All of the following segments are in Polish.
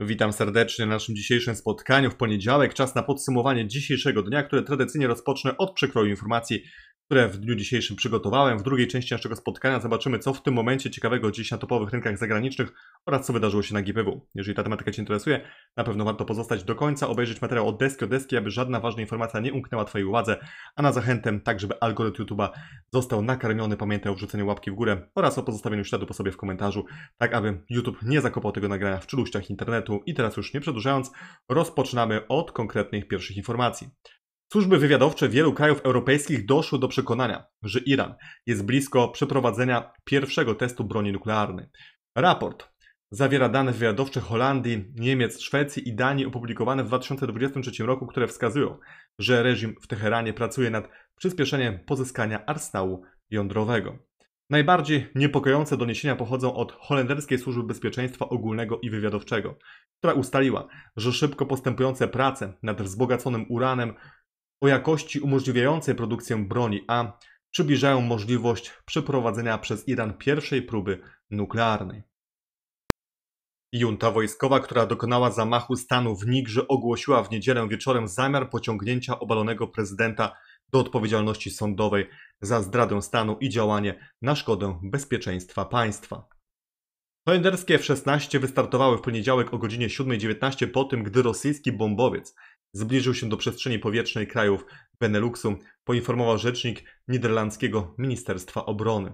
Witam serdecznie na naszym dzisiejszym spotkaniu w poniedziałek. Czas na podsumowanie dzisiejszego dnia, które tradycyjnie rozpocznę od przekroju informacji które w dniu dzisiejszym przygotowałem. W drugiej części naszego spotkania zobaczymy, co w tym momencie ciekawego dziś na topowych rynkach zagranicznych oraz co wydarzyło się na GPW. Jeżeli ta tematyka Cię interesuje, na pewno warto pozostać do końca, obejrzeć materiał od deski do deski, aby żadna ważna informacja nie umknęła Twojej uwadze, a na zachętę tak, żeby algorytm YouTube'a został nakarmiony. Pamiętaj o wrzuceniu łapki w górę oraz o pozostawieniu śladu po sobie w komentarzu, tak aby YouTube nie zakopał tego nagrania w czeluściach internetu. I teraz już nie przedłużając, rozpoczynamy od konkretnych pierwszych informacji. Służby wywiadowcze wielu krajów europejskich doszły do przekonania, że Iran jest blisko przeprowadzenia pierwszego testu broni nuklearnej. Raport zawiera dane wywiadowcze Holandii, Niemiec, Szwecji i Danii opublikowane w 2023 roku, które wskazują, że reżim w Teheranie pracuje nad przyspieszeniem pozyskania arsenału jądrowego. Najbardziej niepokojące doniesienia pochodzą od Holenderskiej Służby Bezpieczeństwa Ogólnego i Wywiadowczego, która ustaliła, że szybko postępujące prace nad wzbogaconym uranem o jakości umożliwiającej produkcję broni A przybliżają możliwość przeprowadzenia przez Iran pierwszej próby nuklearnej. Junta wojskowa, która dokonała zamachu stanu w Nigrze, ogłosiła w niedzielę wieczorem zamiar pociągnięcia obalonego prezydenta do odpowiedzialności sądowej za zdradę stanu i działanie na szkodę bezpieczeństwa państwa. Holenderskie F-16 wystartowały w poniedziałek o godzinie 7.19 po tym, gdy rosyjski bombowiec zbliżył się do przestrzeni powietrznej krajów Beneluxu, poinformował rzecznik niderlandzkiego Ministerstwa Obrony.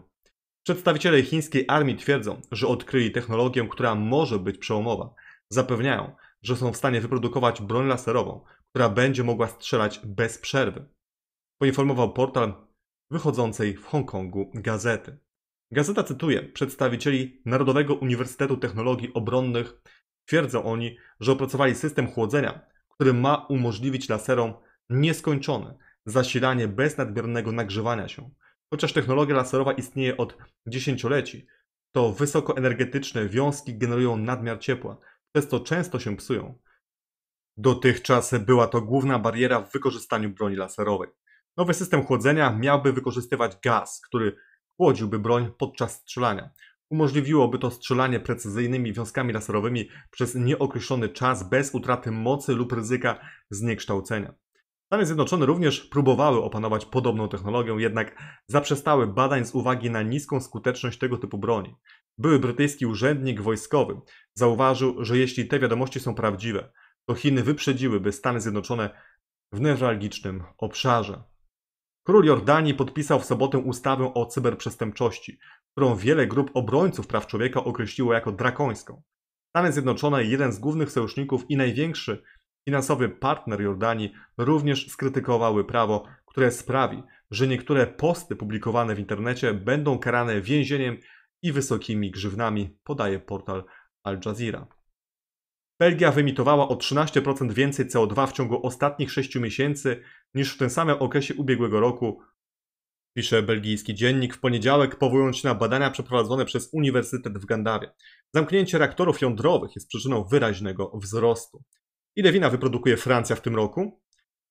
Przedstawiciele chińskiej armii twierdzą, że odkryli technologię, która może być przełomowa. Zapewniają, że są w stanie wyprodukować broń laserową, która będzie mogła strzelać bez przerwy. Poinformował portal wychodzącej w Hongkongu gazety. Gazeta cytuje przedstawicieli Narodowego Uniwersytetu Technologii Obronnych. Twierdzą oni, że opracowali system chłodzenia, który ma umożliwić laserom nieskończone zasilanie bez nadmiernego nagrzewania się. Chociaż technologia laserowa istnieje od dziesięcioleci, to wysokoenergetyczne wiązki generują nadmiar ciepła, przez co często się psują. Dotychczas była to główna bariera w wykorzystaniu broni laserowej. Nowy system chłodzenia miałby wykorzystywać gaz, który chłodziłby broń podczas strzelania, Umożliwiłoby to strzelanie precyzyjnymi wiązkami laserowymi przez nieokreślony czas bez utraty mocy lub ryzyka zniekształcenia. Stany Zjednoczone również próbowały opanować podobną technologię, jednak zaprzestały badań z uwagi na niską skuteczność tego typu broni. Były brytyjski urzędnik wojskowy zauważył, że jeśli te wiadomości są prawdziwe, to Chiny wyprzedziłyby Stany Zjednoczone w newralgicznym obszarze. Król Jordanii podpisał w sobotę ustawę o cyberprzestępczości, którą wiele grup obrońców praw człowieka określiło jako drakońską. Stany Zjednoczone, jeden z głównych sojuszników i największy finansowy partner Jordanii, również skrytykowały prawo, które sprawi, że niektóre posty publikowane w internecie będą karane więzieniem i wysokimi grzywnami, podaje portal Al Jazeera. Belgia wyemitowała o 13% więcej CO2 w ciągu ostatnich 6 miesięcy niż w tym samym okresie ubiegłego roku, pisze belgijski dziennik w poniedziałek, powołując się na badania przeprowadzone przez Uniwersytet w Gandawie. Zamknięcie reaktorów jądrowych jest przyczyną wyraźnego wzrostu. Ile wina wyprodukuje Francja w tym roku?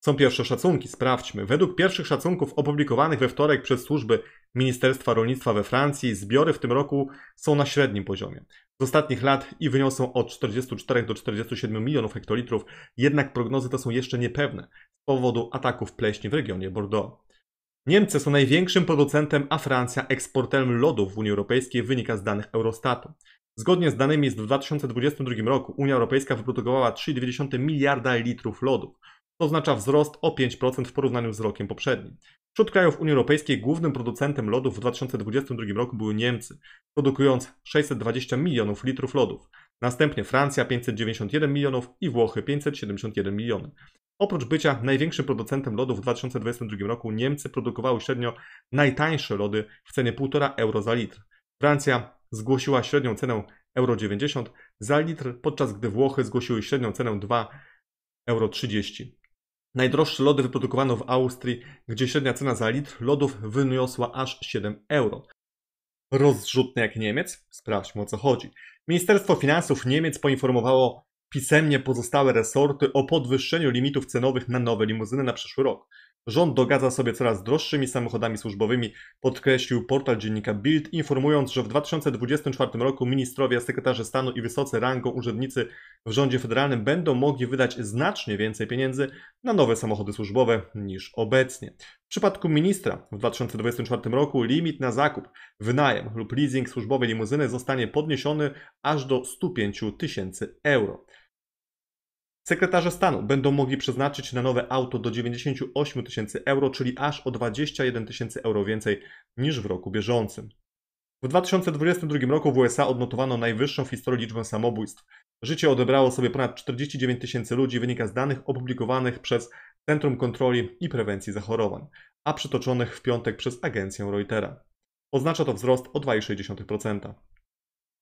Są pierwsze szacunki, sprawdźmy. Według pierwszych szacunków opublikowanych we wtorek przez służby Ministerstwa Rolnictwa we Francji, zbiory w tym roku są na średnim poziomie. Z ostatnich lat i wyniosą od 44 do 47 milionów hektolitrów, jednak prognozy te są jeszcze niepewne z powodu ataków pleśni w regionie Bordeaux. Niemcy są największym producentem, a Francja eksporterem lodów w Unii Europejskiej wynika z danych Eurostatu. Zgodnie z danymi z 2022 roku Unia Europejska wyprodukowała 3,2 miliarda litrów lodów. To oznacza wzrost o 5% w porównaniu z rokiem poprzednim. Wśród krajów Unii Europejskiej głównym producentem lodów w 2022 roku były Niemcy, produkując 620 milionów litrów lodów. Następnie Francja 591 milionów i Włochy 571 milionów. Oprócz bycia największym producentem lodów w 2022 roku, Niemcy produkowały średnio najtańsze lody w cenie 1,5 euro za litr. Francja zgłosiła średnią cenę euro 90 za litr, podczas gdy Włochy zgłosiły średnią cenę 2,30 euro. Najdroższe lody wyprodukowano w Austrii, gdzie średnia cena za litr lodów wyniosła aż 7 euro. Rozrzutne jak Niemiec? Sprawdźmy o co chodzi. Ministerstwo Finansów Niemiec poinformowało pisemnie pozostałe resorty o podwyższeniu limitów cenowych na nowe limuzyny na przyszły rok. Rząd dogadza sobie coraz droższymi samochodami służbowymi, podkreślił portal dziennika Bild, informując, że w 2024 roku ministrowie, sekretarze stanu i wysocy rangą urzędnicy w rządzie federalnym będą mogli wydać znacznie więcej pieniędzy na nowe samochody służbowe niż obecnie. W przypadku ministra w 2024 roku limit na zakup, wynajem lub leasing służbowej limuzyny zostanie podniesiony aż do 105 tysięcy euro. Sekretarze stanu będą mogli przeznaczyć na nowe auto do 98 tysięcy euro, czyli aż o 21 tysięcy euro więcej niż w roku bieżącym. W 2022 roku w USA odnotowano najwyższą w historii liczbę samobójstw. Życie odebrało sobie ponad 49 tysięcy ludzi, wynika z danych opublikowanych przez Centrum Kontroli i Prewencji Zachorowań, a przytoczonych w piątek przez agencję Reutera. Oznacza to wzrost o 2,6%.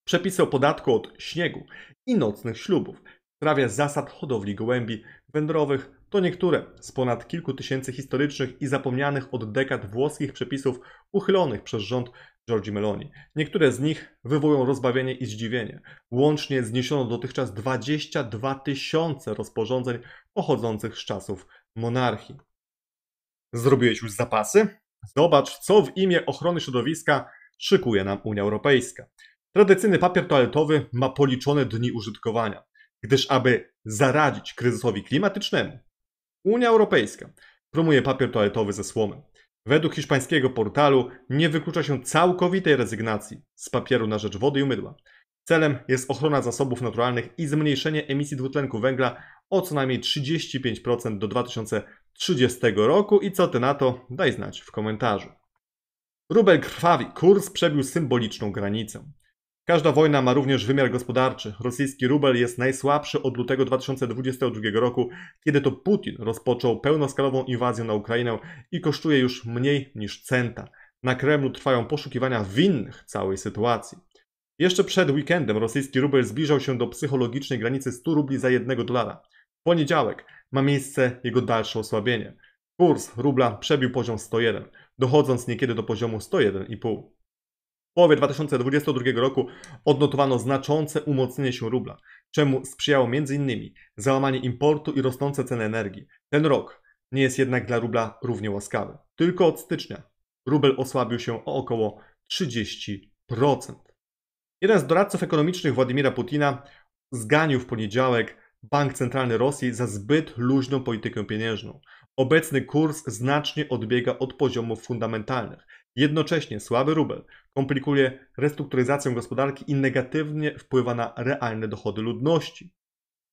Przepisy o podatku od śniegu i nocnych ślubów Sprawia zasad hodowli gołębi wędrowych to niektóre z ponad kilku tysięcy historycznych i zapomnianych od dekad włoskich przepisów uchylonych przez rząd Giorgi Meloni. Niektóre z nich wywołują rozbawienie i zdziwienie. Łącznie zniesiono dotychczas 22 tysiące rozporządzeń pochodzących z czasów monarchii. Zrobiłeś już zapasy? Zobacz, co w imię ochrony środowiska szykuje nam Unia Europejska. Tradycyjny papier toaletowy ma policzone dni użytkowania gdyż aby zaradzić kryzysowi klimatycznemu, Unia Europejska promuje papier toaletowy ze słomem. Według hiszpańskiego portalu nie wyklucza się całkowitej rezygnacji z papieru na rzecz wody i umydła. Celem jest ochrona zasobów naturalnych i zmniejszenie emisji dwutlenku węgla o co najmniej 35% do 2030 roku i co ty na to daj znać w komentarzu. Rubel krwawi, kurs przebił symboliczną granicę. Każda wojna ma również wymiar gospodarczy. Rosyjski rubel jest najsłabszy od lutego 2022 roku, kiedy to Putin rozpoczął pełnoskalową inwazję na Ukrainę i kosztuje już mniej niż centa. Na Kremlu trwają poszukiwania winnych całej sytuacji. Jeszcze przed weekendem rosyjski rubel zbliżał się do psychologicznej granicy 100 rubli za 1 dolara. W poniedziałek ma miejsce jego dalsze osłabienie. Kurs rubla przebił poziom 101, dochodząc niekiedy do poziomu 101,5 połowie 2022 roku odnotowano znaczące umocnienie się rubla, czemu sprzyjało m.in. załamanie importu i rosnące ceny energii. Ten rok nie jest jednak dla rubla równie łaskawy. Tylko od stycznia rubel osłabił się o około 30%. Jeden z doradców ekonomicznych Władimira Putina zganił w poniedziałek Bank Centralny Rosji za zbyt luźną politykę pieniężną. Obecny kurs znacznie odbiega od poziomów fundamentalnych. Jednocześnie słaby rubel komplikuje restrukturyzację gospodarki i negatywnie wpływa na realne dochody ludności.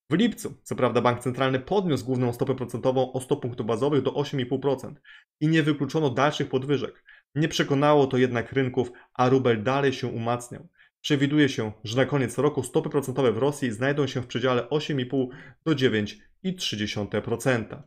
W lipcu, co prawda, bank centralny podniósł główną stopę procentową o 100 punktów bazowych do 8,5% i nie wykluczono dalszych podwyżek. Nie przekonało to jednak rynków, a rubel dalej się umacniał. Przewiduje się, że na koniec roku stopy procentowe w Rosji znajdą się w przedziale 8,5 do 9,3%.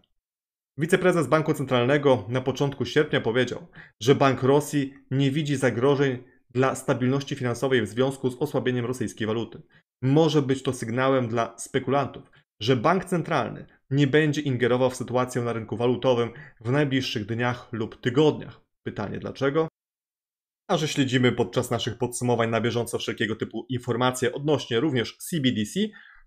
Wiceprezes Banku Centralnego na początku sierpnia powiedział, że Bank Rosji nie widzi zagrożeń dla stabilności finansowej w związku z osłabieniem rosyjskiej waluty. Może być to sygnałem dla spekulantów, że bank centralny nie będzie ingerował w sytuację na rynku walutowym w najbliższych dniach lub tygodniach. Pytanie dlaczego? A że śledzimy podczas naszych podsumowań na bieżąco wszelkiego typu informacje odnośnie również CBDC,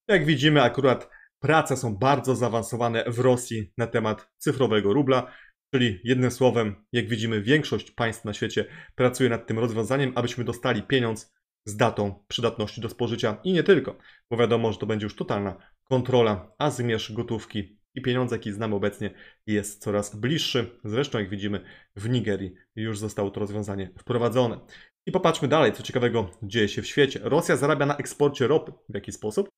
jak widzimy akurat Prace są bardzo zaawansowane w Rosji na temat cyfrowego rubla, czyli jednym słowem, jak widzimy, większość państw na świecie pracuje nad tym rozwiązaniem, abyśmy dostali pieniądz z datą przydatności do spożycia i nie tylko, bo wiadomo, że to będzie już totalna kontrola, a zmierz gotówki i pieniądz, jaki znamy obecnie, jest coraz bliższy. Zresztą, jak widzimy, w Nigerii już zostało to rozwiązanie wprowadzone. I popatrzmy dalej, co ciekawego dzieje się w świecie. Rosja zarabia na eksporcie ropy. W jaki sposób?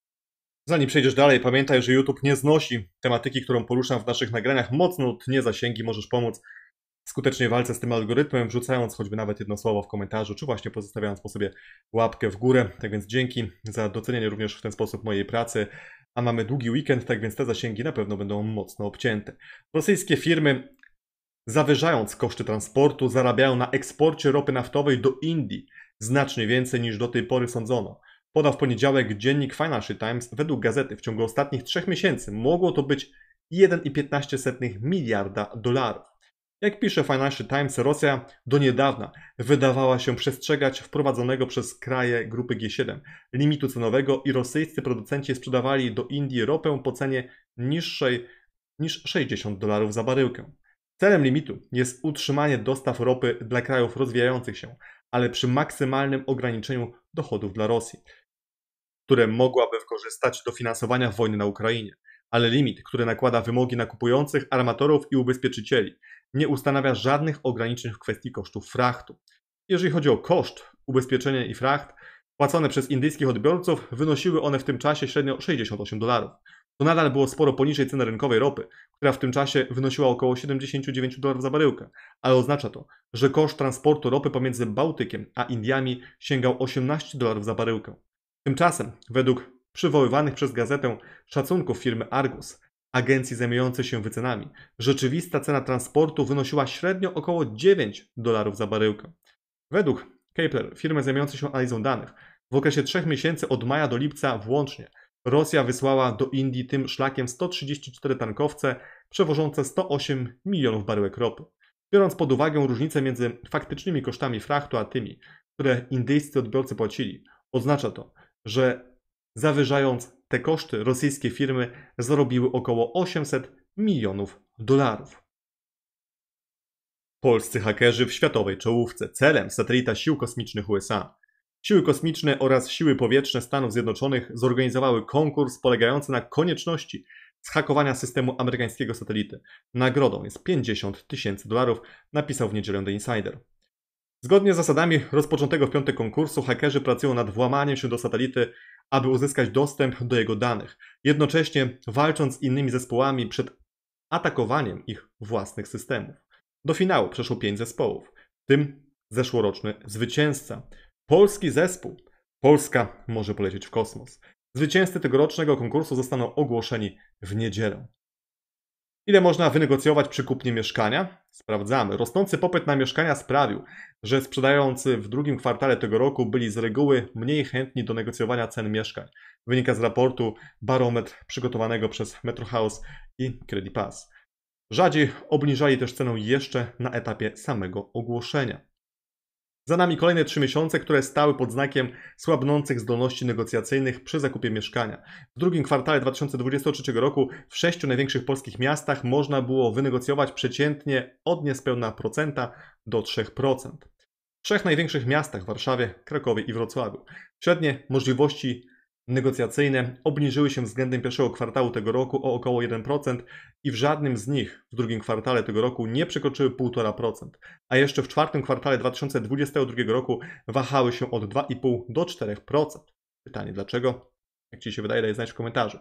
Zanim przejdziesz dalej, pamiętaj, że YouTube nie znosi tematyki, którą poruszam w naszych nagraniach. Mocno tnie zasięgi, możesz pomóc skutecznej walce z tym algorytmem, wrzucając choćby nawet jedno słowo w komentarzu, czy właśnie pozostawiając po sobie łapkę w górę. Tak więc dzięki za docenienie również w ten sposób mojej pracy. A mamy długi weekend, tak więc te zasięgi na pewno będą mocno obcięte. Rosyjskie firmy, zawyżając koszty transportu, zarabiają na eksporcie ropy naftowej do Indii znacznie więcej niż do tej pory sądzono. Podał w poniedziałek dziennik Financial Times, według gazety w ciągu ostatnich trzech miesięcy mogło to być 1,15 miliarda dolarów. Jak pisze Financial Times, Rosja do niedawna wydawała się przestrzegać wprowadzonego przez kraje grupy G7 limitu cenowego i rosyjscy producenci sprzedawali do Indii ropę po cenie niższej niż 60 dolarów za baryłkę. Celem limitu jest utrzymanie dostaw ropy dla krajów rozwijających się, ale przy maksymalnym ograniczeniu dochodów dla Rosji które mogłaby wykorzystać do finansowania wojny na Ukrainie, ale limit, który nakłada wymogi na kupujących, armatorów i ubezpieczycieli, nie ustanawia żadnych ograniczeń w kwestii kosztów frachtu. Jeżeli chodzi o koszt ubezpieczenia i fracht, płacone przez indyjskich odbiorców wynosiły one w tym czasie średnio 68 dolarów. To nadal było sporo poniżej ceny rynkowej ropy, która w tym czasie wynosiła około 79 dolarów za baryłkę, ale oznacza to, że koszt transportu ropy pomiędzy Bałtykiem a Indiami sięgał 18 dolarów za baryłkę. Tymczasem, według przywoływanych przez gazetę szacunków firmy Argus, agencji zajmującej się wycenami, rzeczywista cena transportu wynosiła średnio około 9 dolarów za baryłkę. Według Kepler, firmy zajmującej się analizą danych, w okresie 3 miesięcy od maja do lipca włącznie Rosja wysłała do Indii tym szlakiem 134 tankowce przewożące 108 milionów baryłek ropy. Biorąc pod uwagę różnicę między faktycznymi kosztami frachtu a tymi, które indyjscy odbiorcy płacili, oznacza to, że zawyżając te koszty, rosyjskie firmy zarobiły około 800 milionów dolarów. Polscy hakerzy w światowej czołówce celem satelita sił kosmicznych USA. Siły kosmiczne oraz siły powietrzne Stanów Zjednoczonych zorganizowały konkurs polegający na konieczności zhakowania systemu amerykańskiego satelity. Nagrodą jest 50 tysięcy dolarów, napisał w niedzielę The Insider. Zgodnie z zasadami rozpoczętego w piątek konkursu, hakerzy pracują nad włamaniem się do satelity, aby uzyskać dostęp do jego danych, jednocześnie walcząc z innymi zespołami przed atakowaniem ich własnych systemów. Do finału przeszło pięć zespołów, w tym zeszłoroczny zwycięzca. Polski zespół. Polska może polecieć w kosmos. Zwycięzcy tegorocznego konkursu zostaną ogłoszeni w niedzielę. Ile można wynegocjować przy kupnie mieszkania? Sprawdzamy. Rosnący popyt na mieszkania sprawił, że sprzedający w drugim kwartale tego roku byli z reguły mniej chętni do negocjowania cen mieszkań. Wynika z raportu Barometr przygotowanego przez Metrohouse i Credit Pass. Rzadziej obniżali też cenę jeszcze na etapie samego ogłoszenia. Za nami kolejne trzy miesiące, które stały pod znakiem słabnących zdolności negocjacyjnych przy zakupie mieszkania. W drugim kwartale 2023 roku w sześciu największych polskich miastach można było wynegocjować przeciętnie od niespełna procenta do 3%. W trzech największych miastach Warszawie, Krakowie i Wrocławiu średnie możliwości negocjacyjne obniżyły się względem pierwszego kwartału tego roku o około 1% i w żadnym z nich w drugim kwartale tego roku nie przekroczyły 1,5%, a jeszcze w czwartym kwartale 2022 roku wahały się od 2,5 do 4%. Pytanie dlaczego? Jak Ci się wydaje, daj znać w komentarzu.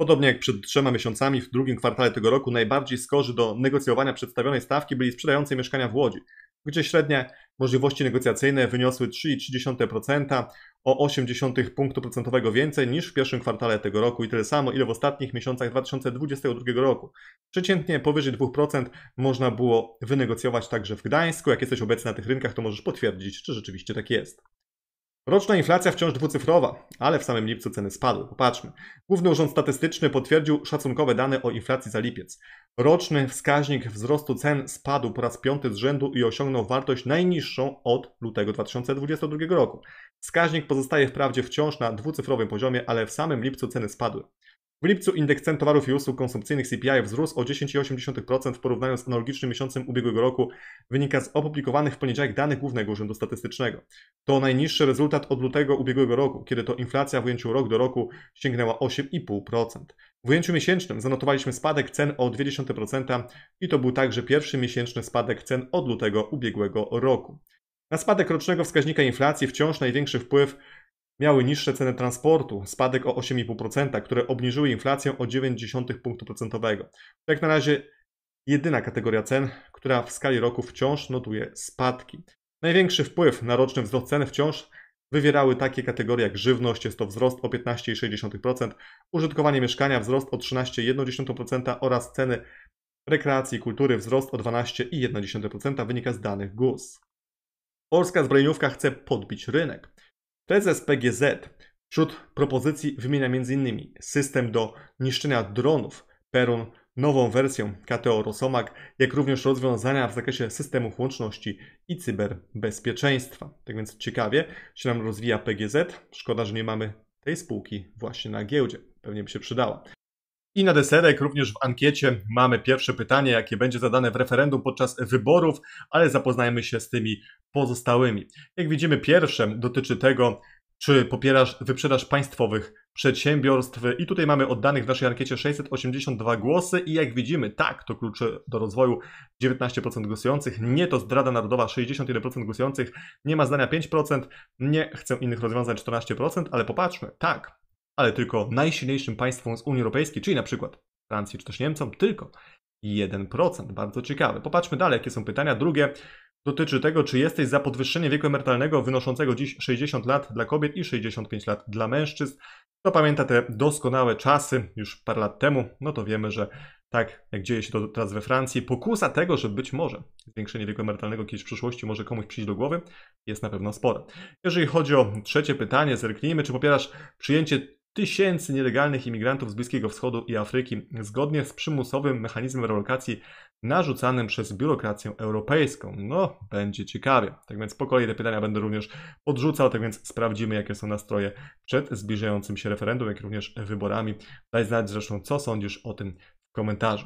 Podobnie jak przed trzema miesiącami, w drugim kwartale tego roku najbardziej skorzy do negocjowania przedstawionej stawki byli sprzedający mieszkania w Łodzi, gdzie średnia możliwości negocjacyjne wyniosły 3,3% o 0,8 punktu procentowego więcej niż w pierwszym kwartale tego roku i tyle samo, ile w ostatnich miesiącach 2022 roku. Przeciętnie powyżej 2% można było wynegocjować także w Gdańsku. Jak jesteś obecny na tych rynkach, to możesz potwierdzić, czy rzeczywiście tak jest. Roczna inflacja wciąż dwucyfrowa, ale w samym lipcu ceny spadły. Popatrzmy. Główny Urząd Statystyczny potwierdził szacunkowe dane o inflacji za lipiec. Roczny wskaźnik wzrostu cen spadł po raz piąty z rzędu i osiągnął wartość najniższą od lutego 2022 roku. Wskaźnik pozostaje wprawdzie wciąż na dwucyfrowym poziomie, ale w samym lipcu ceny spadły. W lipcu indeks cen towarów i usług konsumpcyjnych CPI wzrósł o 10,8% w porównaniu z analogicznym miesiącem ubiegłego roku, wynika z opublikowanych w poniedziałek danych Głównego Urzędu Statystycznego. To najniższy rezultat od lutego ubiegłego roku, kiedy to inflacja w ujęciu rok do roku sięgnęła 8,5%. W ujęciu miesięcznym zanotowaliśmy spadek cen o 0,2% i to był także pierwszy miesięczny spadek cen od lutego ubiegłego roku. Na spadek rocznego wskaźnika inflacji wciąż największy wpływ miały niższe ceny transportu, spadek o 8,5%, które obniżyły inflację o 0,9 punktu procentowego. To jak na razie jedyna kategoria cen, która w skali roku wciąż notuje spadki. Największy wpływ na roczny wzrost cen wciąż wywierały takie kategorie jak żywność, jest to wzrost o 15,6%, użytkowanie mieszkania wzrost o 13,1% oraz ceny rekreacji i kultury wzrost o 12,1% wynika z danych GUS. Polska zbrojeniówka chce podbić rynek. Prezes PGZ wśród propozycji wymienia m.in. system do niszczenia dronów Perun, nową wersję KTO Rosomak, jak również rozwiązania w zakresie systemów łączności i cyberbezpieczeństwa. Tak więc ciekawie się nam rozwija PGZ. Szkoda, że nie mamy tej spółki właśnie na giełdzie. Pewnie by się przydała. I na deserek również w ankiecie mamy pierwsze pytanie, jakie będzie zadane w referendum podczas wyborów, ale zapoznajmy się z tymi pozostałymi. Jak widzimy, pierwsze dotyczy tego, czy popierasz wyprzedaż państwowych przedsiębiorstw i tutaj mamy oddanych w naszej ankiecie 682 głosy i jak widzimy, tak, to klucze do rozwoju 19% głosujących, nie to zdrada narodowa 61% głosujących, nie ma zdania 5%, nie chcę innych rozwiązań 14%, ale popatrzmy, tak, ale tylko najsilniejszym państwom z Unii Europejskiej, czyli na przykład Francji czy też Niemcom, tylko 1%. Bardzo ciekawe. Popatrzmy dalej, jakie są pytania. Drugie dotyczy tego, czy jesteś za podwyższenie wieku emerytalnego wynoszącego dziś 60 lat dla kobiet i 65 lat dla mężczyzn. Kto pamięta te doskonałe czasy już parę lat temu, no to wiemy, że tak jak dzieje się to teraz we Francji, pokusa tego, że być może zwiększenie wieku emerytalnego kiedyś w przyszłości może komuś przyjść do głowy, jest na pewno spora. Jeżeli chodzi o trzecie pytanie, zerknijmy, czy popierasz przyjęcie tysięcy nielegalnych imigrantów z Bliskiego Wschodu i Afryki zgodnie z przymusowym mechanizmem relokacji narzucanym przez biurokrację europejską. No, będzie ciekawie. Tak więc po kolei te pytania będę również podrzucał, tak więc sprawdzimy, jakie są nastroje przed zbliżającym się referendum, jak również wyborami. Daj znać zresztą, co sądzisz o tym w komentarzu.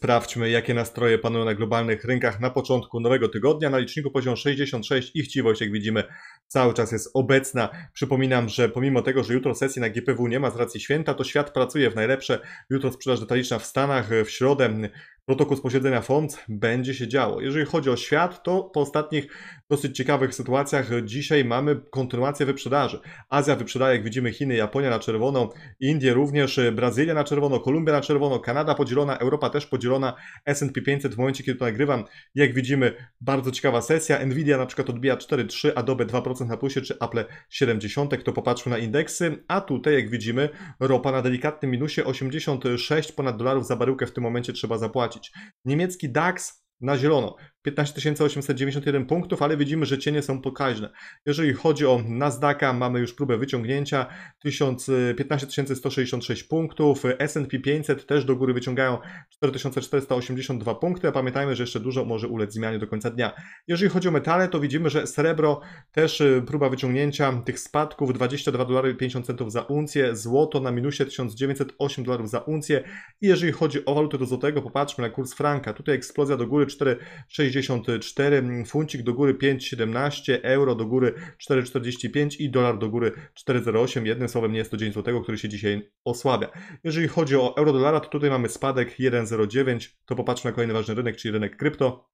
Sprawdźmy, jakie nastroje panują na globalnych rynkach na początku nowego tygodnia. Na liczniku poziom 66 i chciwość, jak widzimy, cały czas jest obecna. Przypominam, że pomimo tego, że jutro sesji na GPW nie ma z racji święta, to świat pracuje w najlepsze. Jutro sprzedaż detaliczna w Stanach, w środę protokół z posiedzenia FOMC będzie się działo. Jeżeli chodzi o świat, to po ostatnich dosyć ciekawych sytuacjach dzisiaj mamy kontynuację wyprzedaży. Azja wyprzedaje, jak widzimy, Chiny, Japonia na czerwono, Indie również, Brazylia na czerwono, Kolumbia na czerwono, Kanada podzielona, Europa też podzielona, S&P 500 w momencie, kiedy to nagrywam, jak widzimy, bardzo ciekawa sesja. Nvidia na przykład odbija 4,3, Adobe 2% na plusie, czy Apple 70, to popatrzmy na indeksy, a tutaj, jak widzimy, ropa na delikatnym minusie 86 ponad dolarów za baryłkę w tym momencie trzeba zapłacić. Немецкий DAX na zielono. 15 891 punktów, ale widzimy, że cienie są pokaźne. Jeżeli chodzi o Nasdaqa, mamy już próbę wyciągnięcia 1000, 15 166 punktów, S&P 500 też do góry wyciągają 4482 punkty, a pamiętajmy, że jeszcze dużo może ulec zmianie do końca dnia. Jeżeli chodzi o metale, to widzimy, że srebro też y, próba wyciągnięcia tych spadków 22 dolary 50 centów za uncję, złoto na minusie 1908 dolarów za uncję i jeżeli chodzi o walutę do złotego, popatrzmy na kurs franka, tutaj eksplozja do góry 4,64 funcik do góry 5,17 euro do góry 4,45 i dolar do góry 4,08 jednym słowem nie jest to dzień złotego, który się dzisiaj osłabia. Jeżeli chodzi o euro dolara to tutaj mamy spadek 1,09 to popatrzmy na kolejny ważny rynek, czyli rynek krypto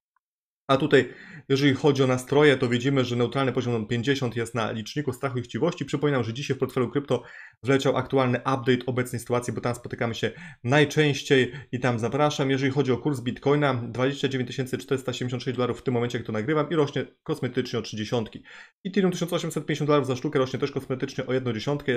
a tutaj, jeżeli chodzi o nastroje, to widzimy, że neutralny poziom 50 jest na liczniku strachu i chciwości. Przypominam, że dzisiaj w portfelu krypto wleciał aktualny update obecnej sytuacji, bo tam spotykamy się najczęściej i tam zapraszam. Jeżeli chodzi o kurs bitcoina, 29 476 dolarów w tym momencie, jak to nagrywam i rośnie kosmetycznie o 30. Ethereum 1850 dolarów za sztukę rośnie też kosmetycznie o 1 dziesiątkę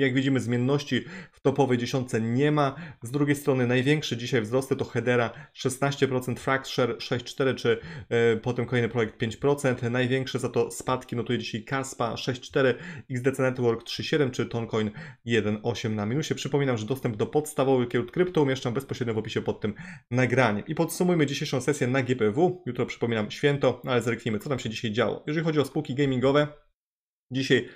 jak widzimy zmienności w topowej dziesiątce nie ma. Z drugiej strony największe dzisiaj wzrosty to Hedera 16%, Fracture 6,4 czy e, potem kolejny projekt 5%. Największe za to spadki notuje dzisiaj Caspa 6,4, XDC Network 3,7 czy Toncoin 1,8 na minusie. Przypominam, że dostęp do podstawowych kiełd krypto umieszczam bezpośrednio w opisie pod tym nagraniem. I podsumujmy dzisiejszą sesję na GPW. Jutro przypominam święto, ale zerknijmy co tam się dzisiaj działo. Jeżeli chodzi o spółki gamingowe, dzisiaj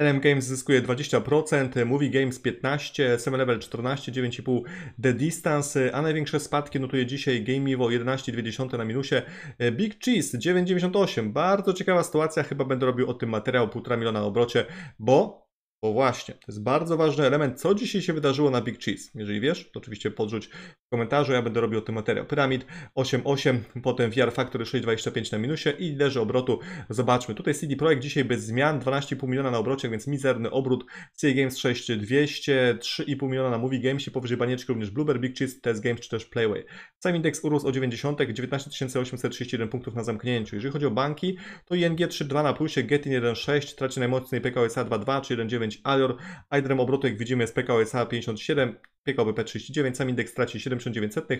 LM Games zyskuje 20%, Movie Games 15%, Seven Level 14%, 9,5% The Distance, a największe spadki notuje dzisiaj Game GameIvo 11,2 na minusie, e, Big Cheese 9,98%. Bardzo ciekawa sytuacja, chyba będę robił o tym materiał, 1,5 miliona na obrocie, bo bo właśnie, to jest bardzo ważny element, co dzisiaj się wydarzyło na Big Cheese. Jeżeli wiesz, to oczywiście podrzuć w komentarzu, ja będę robił o tym materiał. Pyramid 8.8, potem VR Factory 6.25 na minusie i liderzy obrotu. Zobaczmy, tutaj CD Projekt dzisiaj bez zmian, 12,5 miliona na obrocie, więc mizerny obrót. CI Games 6.200, 3,5 miliona na Movie Games powyżej banieczki również Blueber, Big Cheese, Test Games czy też Playway. Sam indeks urósł o 90, 19 punktów na zamknięciu. Jeżeli chodzi o banki, to ING 3.2 na plusie, Getin 1.6, traci najmocniej PKO SA 2.2 czy 1.9 10, Alior, a obrotu jak widzimy z PKO 57, piekałby P39, sam indeks traci 79%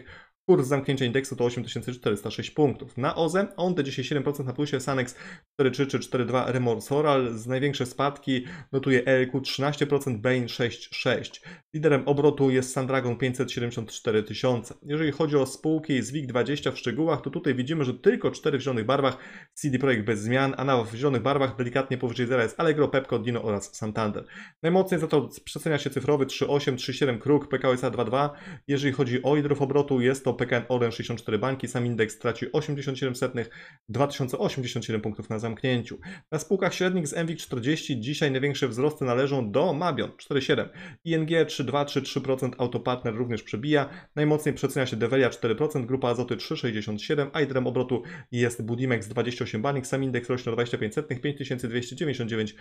kurs zamknięcia indeksu to 8406 punktów. Na OZE ONDE dzisiaj na plusie, Sanex 4342 Remorsoral z największe spadki notuje ELQ 13%, Bain 6,6. Liderem obrotu jest Sandragon 574 tysiące. Jeżeli chodzi o spółki z WIG20 w szczegółach, to tutaj widzimy, że tylko 4 w zielonych barwach, CD Projekt bez zmian, a na w zielonych barwach delikatnie powyżej zera jest Allegro, Pepco, Dino oraz Santander. Najmocniej za to przecenia się cyfrowy 3,8, 3,7 Kruk, PKO SA 2.2. Jeżeli chodzi o hydrof obrotu, jest to PKN Orlen 64 banki, sam indeks traci 87 setnych, 2087 punktów na zamknięciu. Na spółkach średnich z MWIG 40 dzisiaj największe wzrosty należą do Mabion 4,7, ING 3,2, 3,3%, Autopartner również przebija, najmocniej przecenia się Develia 4%, Grupa Azoty 3,67, a liderem obrotu jest Budimex 28 banik, sam indeks rośnie o 25 setnych, 5299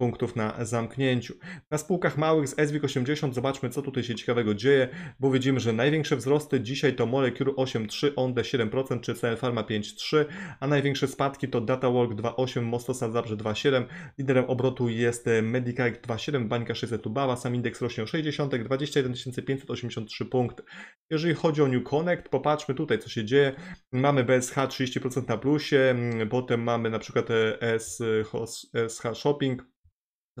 punktów na zamknięciu. Na spółkach małych z SWIG 80 zobaczmy, co tutaj się ciekawego dzieje, bo widzimy, że największe wzrosty dzisiaj to Molecure 8,3, Onde 7% czy CL Pharma 5,3, a największe spadki to DataWork 2,8, Mostosa Zabrze 2,7, liderem obrotu jest e, Medicare 2,7, Bańka 600 Ubawa, sam indeks rośnie o 60, 21 583 punkty. Jeżeli chodzi o New Connect, popatrzmy tutaj, co się dzieje. Mamy BSH 30% na plusie, potem mamy na przykład e, SH Shopping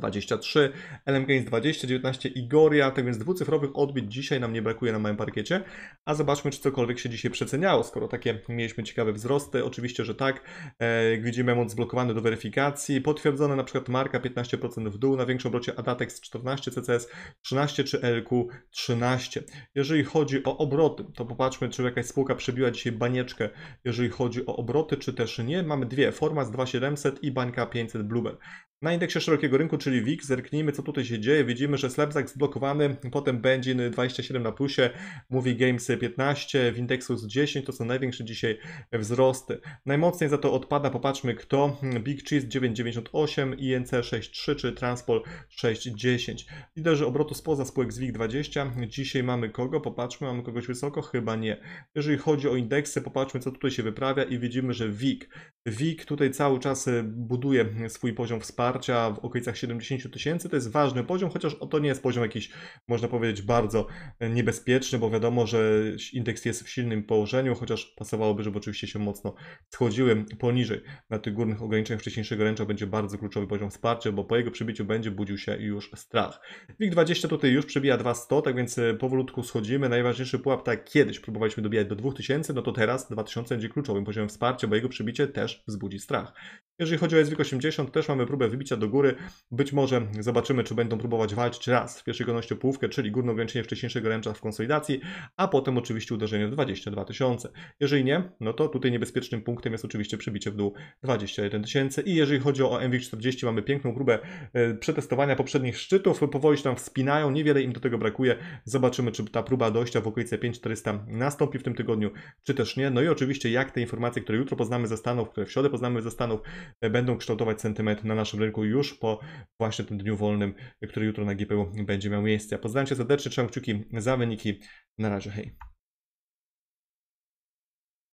23, LM Games 20, 19 Igoria, tak więc dwucyfrowych odbić dzisiaj nam nie brakuje na małym parkiecie, a zobaczmy, czy cokolwiek się dzisiaj przeceniało, skoro takie mieliśmy ciekawe wzrosty, oczywiście, że tak, e, widzimy moc zblokowany do weryfikacji, potwierdzone na przykład marka 15% w dół, na większym obrocie Adatex 14, CCS 13 czy LQ 13. Jeżeli chodzi o obroty, to popatrzmy, czy jakaś spółka przebiła dzisiaj banieczkę, jeżeli chodzi o obroty, czy też nie, mamy dwie, Formas 2700 i Bańka 500 Bluebell. Na indeksie szerokiego rynku, czyli WIG, zerknijmy co tutaj się dzieje. Widzimy, że Slapzack zblokowany, potem Benzin 27 na plusie, Movie Games 15, Windexus 10, to są największe dzisiaj wzrosty. Najmocniej za to odpada, popatrzmy kto, Big Cheese 9,98, INC 6,3 czy Transpol 6,10. Liderzy obrotu spoza spółek z WIG 20, dzisiaj mamy kogo, popatrzmy, mamy kogoś wysoko? Chyba nie. Jeżeli chodzi o indeksy, popatrzmy co tutaj się wyprawia i widzimy, że WIG, WIG tutaj cały czas e, buduje swój poziom wsparcia, wsparcia w okolicach 70 tysięcy. To jest ważny poziom, chociaż to nie jest poziom jakiś, można powiedzieć, bardzo e, niebezpieczny, bo wiadomo, że indeks jest w silnym położeniu, chociaż pasowałoby, żeby oczywiście się mocno schodziły poniżej. Na tych górnych ograniczeniach wcześniejszego ręcza będzie bardzo kluczowy poziom wsparcia, bo po jego przybiciu będzie budził się już strach. WIG20 tutaj już przebija 200, tak więc e, powolutku schodzimy. Najważniejszy pułap, tak kiedyś próbowaliśmy dobijać do 2000, no to teraz 2000 będzie kluczowym poziomem wsparcia, bo jego przybicie też wzbudzi strach. Jeżeli chodzi o S80, też mamy próbę wybicia do góry. Być może zobaczymy, czy będą próbować walczyć raz w pierwszej kolejności o połówkę, czyli górne ograniczenie wcześniejszego ręcza w konsolidacji, a potem oczywiście uderzenie w 22 tysiące. Jeżeli nie, no to tutaj niebezpiecznym punktem jest oczywiście przebicie w dół 21 tysięcy. I jeżeli chodzi o MW40, mamy piękną próbę e, przetestowania poprzednich szczytów. Powoli się tam wspinają, niewiele im do tego brakuje. Zobaczymy, czy ta próba dojścia w okolice 5400 nastąpi w tym tygodniu, czy też nie. No i oczywiście, jak te informacje, które jutro poznamy ze Stanów, które w środę poznamy ze Stanów, E, będą kształtować sentyment na naszym rynku już po właśnie tym dniu wolnym, który jutro na GPU będzie miał miejsce. Pozdrawiam się serdecznie, trzymam kciuki za wyniki. Na razie, hej.